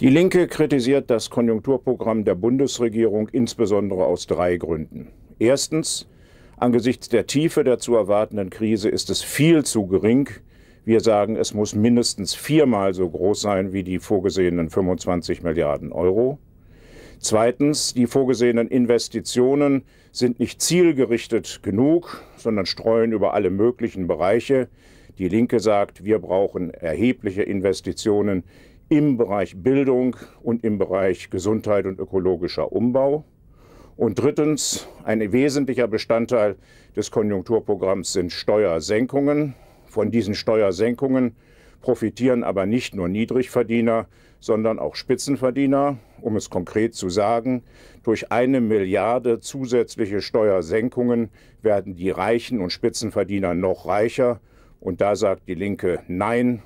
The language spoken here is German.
Die Linke kritisiert das Konjunkturprogramm der Bundesregierung insbesondere aus drei Gründen. Erstens, angesichts der Tiefe der zu erwartenden Krise ist es viel zu gering. Wir sagen, es muss mindestens viermal so groß sein wie die vorgesehenen 25 Milliarden Euro. Zweitens, die vorgesehenen Investitionen sind nicht zielgerichtet genug, sondern streuen über alle möglichen Bereiche. Die Linke sagt, wir brauchen erhebliche Investitionen im Bereich Bildung und im Bereich Gesundheit und ökologischer Umbau. Und drittens, ein wesentlicher Bestandteil des Konjunkturprogramms sind Steuersenkungen. Von diesen Steuersenkungen profitieren aber nicht nur Niedrigverdiener, sondern auch Spitzenverdiener. Um es konkret zu sagen, durch eine Milliarde zusätzliche Steuersenkungen werden die Reichen und Spitzenverdiener noch reicher. Und da sagt die Linke Nein,